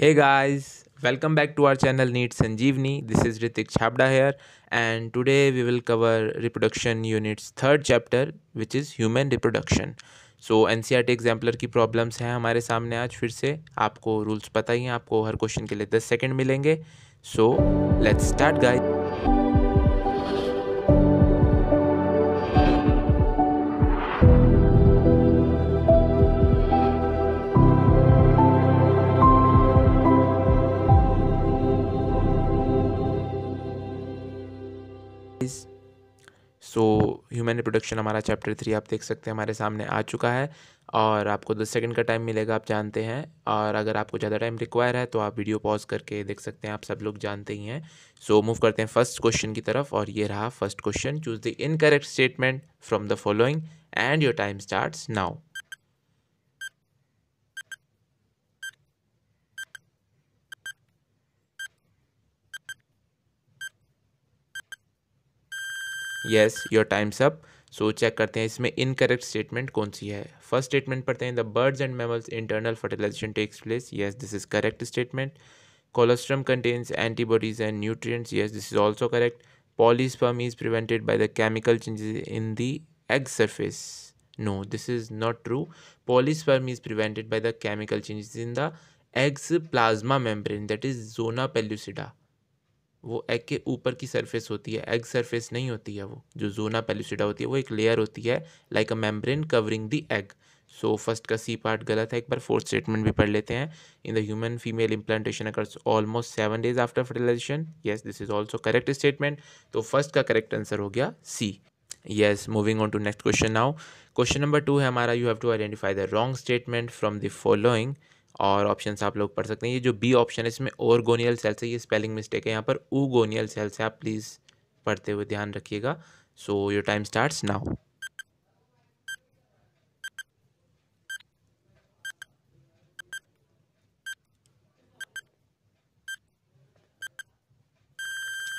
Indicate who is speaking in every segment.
Speaker 1: Hey guys welcome back to our channel NEET Sanjeevani this is Hritik Chhabra here and today we will cover reproduction units third chapter which is human reproduction so N C R T exemplar की problems हैं हमारे सामने आज फिर से आपको rules पता ही हैं आपको हर क्वेश्चन के लिए दस सेकेंड मिलेंगे so let's start guys human reproduction हमारा चैप्टर थ्री आप देख सकते हैं हमारे सामने आ चुका है और आपको दस सेकंड का टाइम मिलेगा आप जानते हैं और अगर आपको ज़्यादा टाइम रिक्वायर है तो आप वीडियो पॉज करके देख सकते हैं आप सब लोग जानते ही हैं सो मूव करते हैं फर्स्ट क्वेश्चन की तरफ और ये रहा first question choose the incorrect statement from the following and your time start now yes your times up so check करते हैं इसमें इनकरेक्ट स्टेटमेंट कौन सी है फर्स्ट स्टेटमेंट पढ़ते हैं the birds and mammals internal fertilization takes place yes this is correct statement colostrum contains antibodies and nutrients yes this is also correct polys polyspermy is prevented by the chemical changes in the egg surface no this is not true polys polyspermy is prevented by the chemical changes in the egg's plasma membrane that is zona pellucida वो egg के ऊपर की surface होती है egg surface नहीं होती है वो जो जोना पेलिसिडा होती है वो एक लेयर होती है like a membrane covering the egg so first का सी पार्ट गलत है एक बार फोर्थ स्टेटमेंट भी पढ़ लेते हैं in the human female implantation occurs almost seven days after fertilization yes this is also correct statement तो फर्स्ट का करेक्ट आंसर हो गया C yes moving on to next question now question number two है हमारा you have to identify the wrong statement from the following और option आप लोग पढ़ सकते हैं ये जो बी ऑप्शन है इसमें ओरगोनियल सेल्स है ये स्पेलिंग मिस्टेक है यहाँ पर ऊगोनियल सेल्स है आप प्लीज़ पढ़ते हुए ध्यान रखिएगा so your time starts now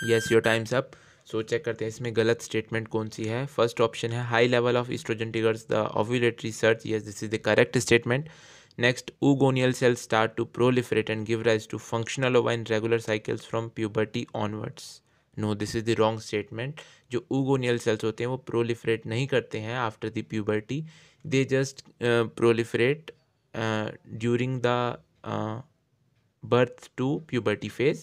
Speaker 1: yes your times up so check करते हैं इसमें गलत स्टेटमेंट कौन सी है फर्स्ट ऑप्शन है high level of estrogen triggers the ovulatory surge yes this is the correct statement Next, oogonial cells start to proliferate and give rise to functional ova in regular cycles from puberty onwards. No, this is the wrong statement. जो oogonial cells होते हैं वो proliferate नहीं करते हैं after the puberty they birth to puberty phase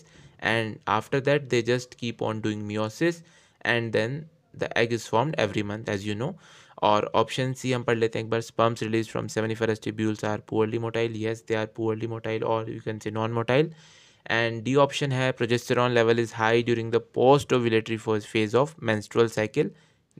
Speaker 1: and after that they just keep on doing meiosis and then the egg is formed every month as you know और option C हम पढ़ लेते हैं एक बार sperms released from seminiferous tubules are poorly motile yes they are poorly motile और you can say non motile and D option है progesterone level is high during the post ovulatory phase of menstrual cycle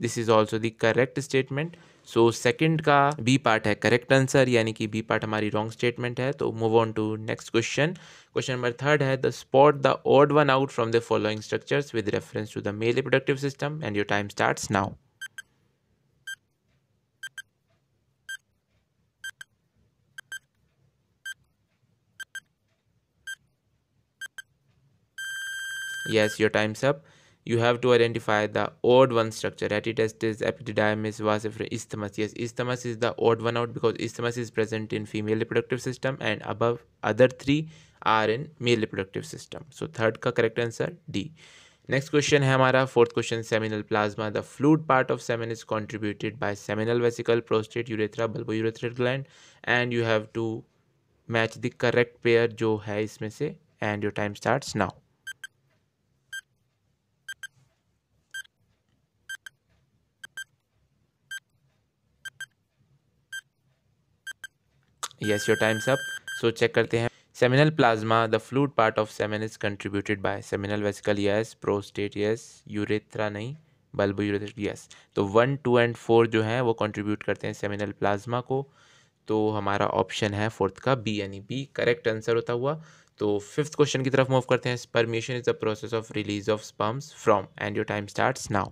Speaker 1: this is also the correct statement so second का B part है correct answer यानी कि B part हमारी wrong statement है तो move on to next question question number third है the spot the odd one out from the following structures with reference to the male reproductive system and your time start now Yes, your time's up. You have to identify the odd one structure. Ratitestis epididymis vasifer isthmus. Yes, isthmus is the odd one out because isthmus is present in female reproductive system and above other three are in male reproductive system so third ka correct answer d next question है हमारा fourth question seminal plasma the fluid part of semen is contributed by seminal vesicle prostate urethra bulbo urethral gland and you have to match the correct pair जो है इसमें से and your time start now yes your times up so check करते हैं seminal plasma the fluid part of semen is contributed by seminal vesicle yes prostate yes urethra नहीं bulb यूरेथ yes तो one two and four जो है वो contribute करते हैं seminal plasma को तो हमारा ऑप्शन है फोर्थ का बी यानी बी करेक्ट आंसर होता हुआ तो फिफ्थ क्वेश्चन की तरफ मूव करते हैं spermiation is the process of release of sperms from and your time starts now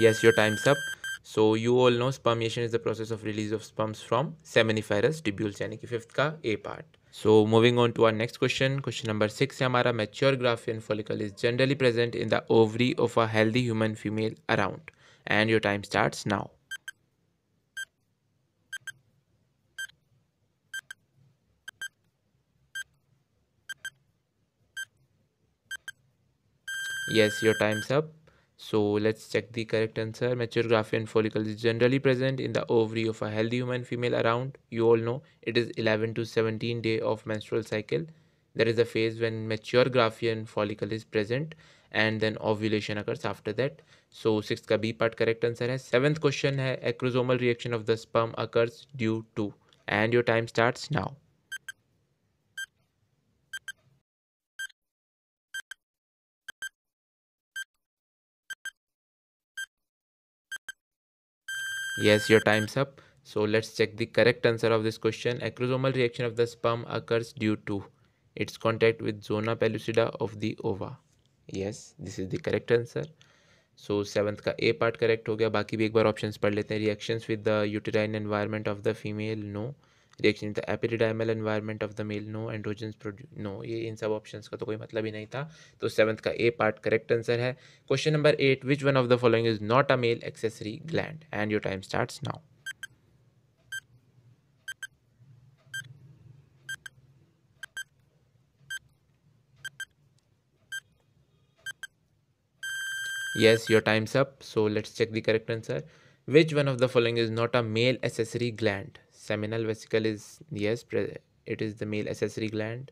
Speaker 1: yes your time's up so you all know spermiation is the process of release of sperms from seminiferous tubules yani fifth ka a part so moving on to our next question question number six hamara mature graphene follicle is generally present in the ovary of a healthy human female around and your time starts now yes your time's up so let's check the correct answer. Mature Graafian follicle is generally present in the ovary of a healthy human female around, you all know, it is 11 to 17 day of menstrual cycle. There is a phase when mature Graafian follicle is present and then ovulation occurs after that. So sixth का B part correct answer है. Seventh question है, acrosomal reaction of the sperm occurs due to and your time starts now. Yes, your time's up. So let's check the correct answer of this question. Acrosomal reaction of the sperm occurs due to its contact with zona pellucida of the ova. Yes, this is the correct answer. So seventh का A part correct हो गया बाकी भी एक बार options पढ़ लेते हैं reactions with the uterine environment of the female no reaction in the epididymal environment of the male no androgen produce no ये इन सब ऑप्शंस का तो कोई मतलब ही नहीं था तो सेवन्थ का ए पार्ट करेक्ट आंसर है question number eight which one of the following is not a male accessory gland and your time start now yes your time's up so let's check the correct answer which one of the following is not a male accessory gland seminal vesicle is yes it is the male accessory gland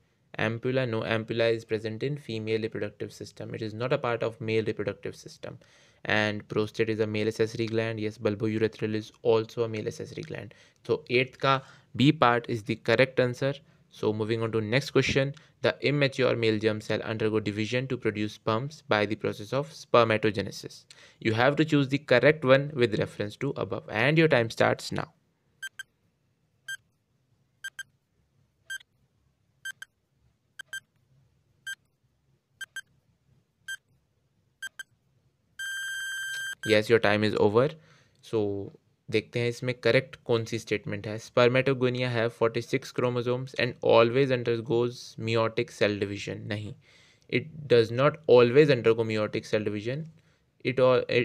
Speaker 1: ampulla no ampulla is present in female reproductive system it is not a part of male reproductive system and prostate is a male accessory gland yes bulbourethral is also a male accessory gland so 8th ka b part is the correct answer so moving on to next question the immature male germ cell undergo division to produce sperms by the process of spermatogenesis you have to choose the correct one with reference to above and your time starts now yes your time is over so देखते हैं इसमें correct कौन सी statement है spermatogonia have forty six chromosomes and always undergoes meiotic cell division नहीं it does not always undergo meiotic cell division it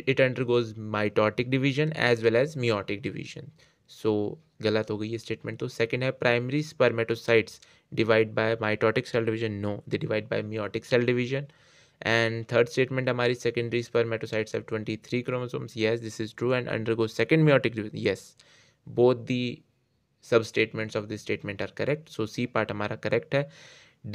Speaker 1: it it mitotic mitotic as well as as meiotic सो गलत हो गई ये statement तो second है primary spermatocytes divide by mitotic cell division no they divide by meiotic cell division and third statement हमारी secondary spermatocytes twenty three chromosomes yes this is true and undergo second division yes both the sub statements of this statement are correct so C part हमारा correct है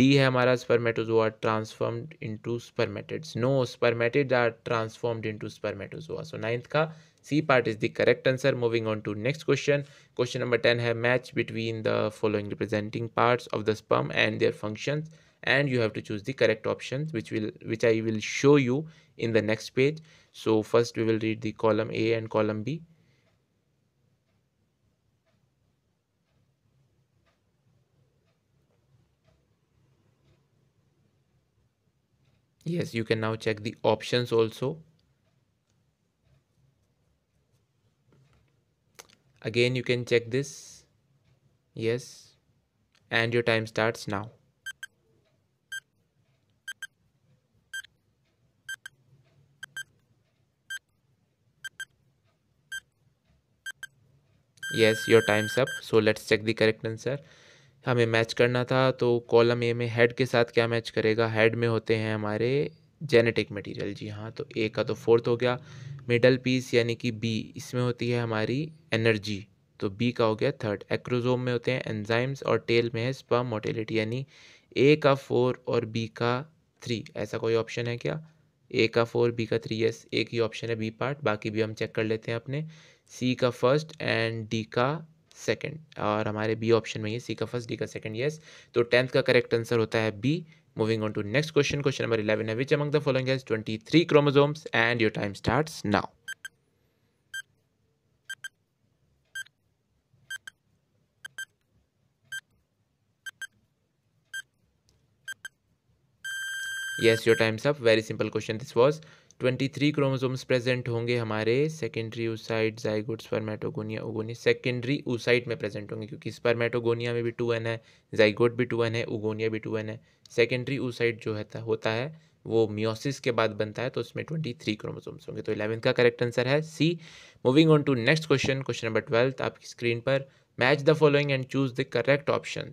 Speaker 1: D है हमारा spermatozoa transformed into spermatids no spermatids are transformed into spermatozoa so ninth का C part is the correct answer moving on to next question question number ten है match between the following representing parts of the sperm and their functions and you have to choose the correct options which will which I will show you in the next page so first we will read the column A and column B yes you can now check the options also again you can check this yes and your time starts now yes your times up so let's check the correct answer हमें match करना था तो column A में head के साथ क्या match करेगा head में होते हैं हमारे जेनेटिक मटेरियल जी हाँ तो ए का तो फोर्थ हो गया मिडल पीस यानी कि बी इसमें होती है हमारी एनर्जी तो बी का हो गया थर्ड एक्रोजोम में होते हैं एंजाइम्स और टेल में है स्पर्म मोटेलिटी यानी ए का फोर और बी का थ्री ऐसा कोई ऑप्शन है क्या ए का फोर बी का थ्री यस एक ही ऑप्शन है बी पार्ट बाकी भी हम चेक कर लेते हैं अपने सी का फर्स्ट एंड डी का सेकंड और हमारे बी ऑप्शन में ये सी का फर्स्ट डी का सेकंड यस तो टेंथ का करेक्ट आंसर होता है B moving on to next question question number eleven है which among the following has three chromosomes and your time starts now yes your time's up very simple question this was twenty three chromosomes present होंगे हमारे secondary oocyte zygote spermatogonia oogonia secondary oocyte में present होंगे क्योंकि spermatogonia में भी two n है zygote भी two n है ओगोनिया भी टू एन है सेकेंडरी ओसाइड जो है होता है वो मियोसिस के बाद बनता है तो उसमें ट्वेंटी थ्री क्रोमोसोम्स होंगे तो इलेवंथ का करेक्ट आंसर है C moving on to next question question number twelfth आपकी स्क्रीन पर match the following and choose the correct option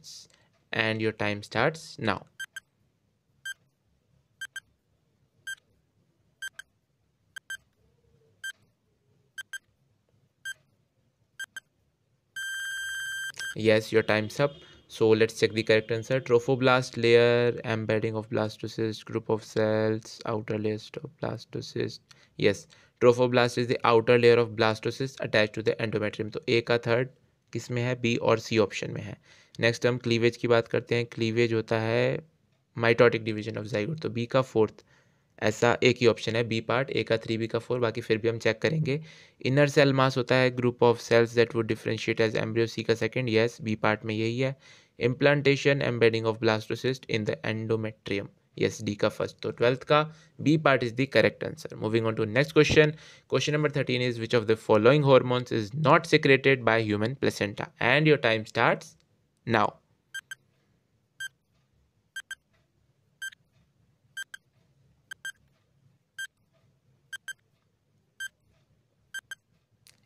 Speaker 1: and your time start now yes your time's up so let's check the correct answer trophoblast layer embedding of blastocyst group of cells outer layer of blastocyst yes trophoblast is the outer layer of blastocyst attached to the endometrium so a ka third kis mein hai b or c option mein hai next term cleavage ki baat karte hain cleavage hota hai mitotic division of zygote तो b ka fourth ऐसा एक ही option है B part A का three B का four बाकी फिर भी हम चेक करेंगे इनर सेल मास होता है group of cells that would differentiate as embryo C का सेकंड यस बी पार्ट में यही है implantation embedding of blastocyst in the endometrium yes D का फर्स्ट तो ट्वेल्थ का B part is the correct answer moving on to next question question number thirteen is which of the following hormones is not secreted by human placenta and your time start now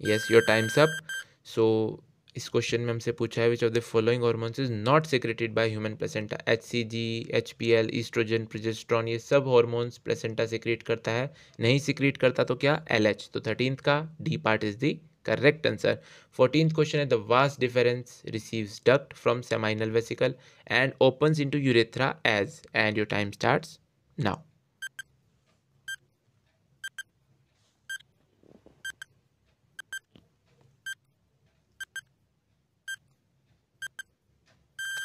Speaker 1: yes your times up सो इस question में हमसे पूछा है which of the following hormones is not secreted by human placenta H C G H P L estrogen progesterone ये सब hormones placenta secrete करता है नहीं सिक्रेट करता तो क्या एल एच तो थर्टीन का D part is the answer fourteen question है the vas deferens receives duct from seminal vesicle and opens into urethra as and your time start now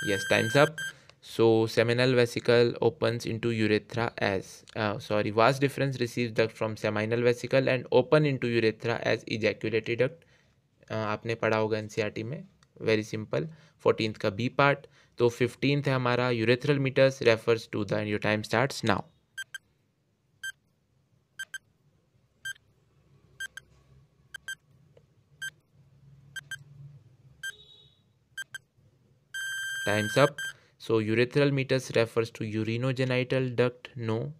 Speaker 1: yes time's up so seminal vesicle opens into urethra as uh, sorry vas difference receives duct from seminal vesicle and open into urethra as ejaculatory duct uh, आपने पढ़ा होगा NCRT में very simple fourteen का B part तो fifteenth है हमारा urethral meatus refers to the your time starts now Time's up. So urethral meatus refers to urinogenital duct, no.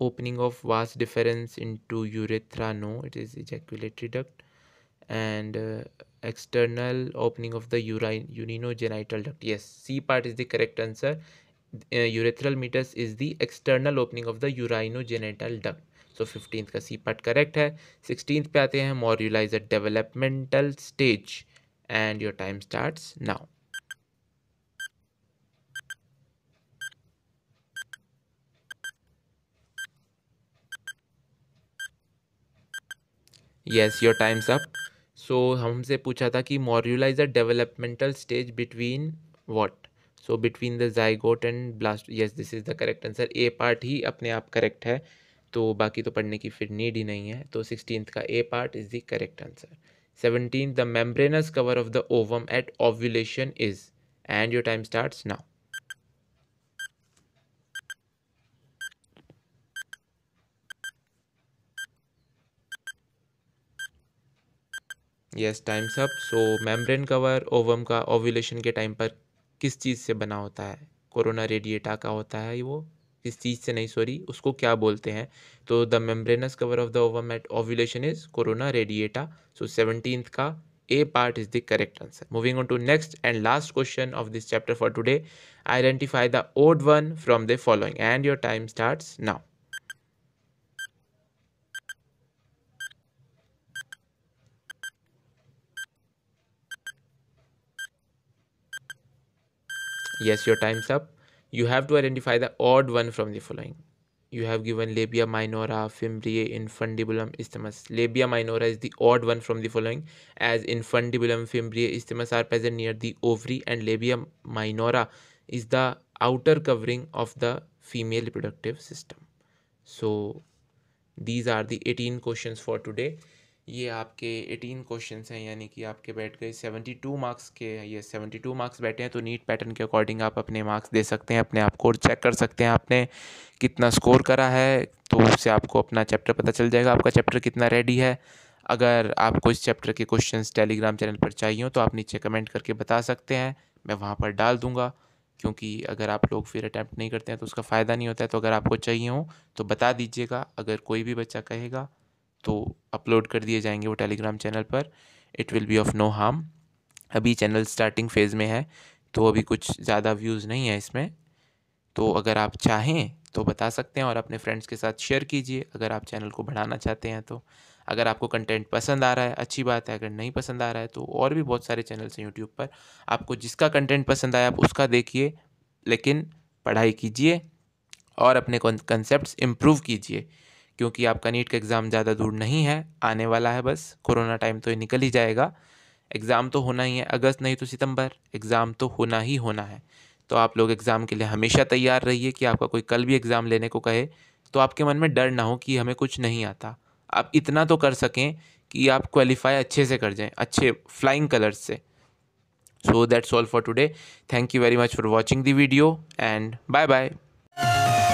Speaker 1: Opening of vas deferens into urethra, no. It is ejaculatory duct. And uh, external opening of the urine, urinogenital duct. Yes, C part is the correct answer. Uh, urethral meatus is the external opening of the urinogenital duct. So 15th का C part 16th है sixteen पे आते हैं a developmental stage. And your time starts now. Yes your times up so हमसे पूछा था कि morula is a developmental stage between what so between the zygote and blast yes this is the correct answer A part ही अपने आप correct है तो बाकी तो पढ़ने की फिर नीड ही नहीं है तो सिक्सटीन का A part is the correct answer seventeen the membranes cover of the ovum at ovulation is and your time start now yes time's up so membrane cover ovum का ओव्यूलेशन के time पर किस चीज़ से बना होता है corona radiata का होता है वो किस चीज़ से नहीं सॉरी उसको क्या बोलते हैं तो the membranes cover of the ovum at ovulation is corona radiata so seventeenth का A part is the correct answer moving on to next and last question of this chapter for today identify the odd one from the following and your time starts now Yes, your time's up. You have to identify the odd one from the following. You have given labia minora, fimbriae, infundibulum, isthmus. Labia minora is the odd one from the following as infundibulum, fimbriae, isthmus are present near the ovary and labia minora is the outer covering of the female reproductive system. So these are the 18 questions for today. ये आपके 18 questions हैं यानी कि आपके बैठ गए 72 marks के ये 72 मार्क्स बैठे हैं तो नीट पैटर्न के अकॉर्डिंग आप अपने मार्क्स दे सकते हैं अपने आप को चेक कर सकते हैं आपने कितना स्कोर करा है तो उससे आपको अपना चैप्टर पता चल जाएगा आपका चैप्टर कितना रेडी है अगर आपको इस चैप्टर के क्वेश्चन टेलीग्राम चैनल पर चाहिए हो तो आप नीचे कमेंट करके बता सकते हैं मैं वहाँ पर डाल दूँगा क्योंकि अगर आप लोग फिर अटैम्प्ट नहीं करते हैं तो उसका फ़ायदा नहीं होता है तो अगर आपको चाहिए हो तो बता दीजिएगा अगर कोई भी बच्चा कहेगा तो अपलोड कर दिए जाएंगे वो टेलीग्राम चैनल पर it will be of no harm अभी चैनल स्टार्टिंग फेज़ में है तो अभी कुछ ज़्यादा व्यूज़ नहीं है इसमें तो अगर आप चाहें तो बता सकते हैं और अपने फ्रेंड्स के साथ शेयर कीजिए अगर आप चैनल को बढ़ाना चाहते हैं तो अगर आपको कंटेंट पसंद आ रहा है अच्छी बात है अगर नहीं पसंद आ रहा है तो और भी बहुत सारे चैनल्स हैं यूट्यूब पर आपको जिसका कंटेंट पसंद आया आप उसका देखिए लेकिन पढ़ाई कीजिए और अपने कॉन्सेप्ट इम्प्रूव कीजिए क्योंकि आपका नीट का एग्ज़ाम ज़्यादा दूर नहीं है आने वाला है बस कोरोना टाइम तो ये निकल ही जाएगा एग्ज़ाम तो होना ही है अगस्त नहीं तो सितंबर एग्ज़ाम तो होना ही होना है तो आप लोग एग्ज़ाम के लिए हमेशा तैयार रहिए कि आपका कोई कल भी एग्ज़ाम लेने को कहे तो आपके मन में डर ना हो कि हमें कुछ नहीं आता आप इतना तो कर सकें कि आप क्वालिफाई अच्छे से कर जाएं अच्छे फ्लाइंग कलर्स से so that's all for today thank you very much for watching the video and bye bye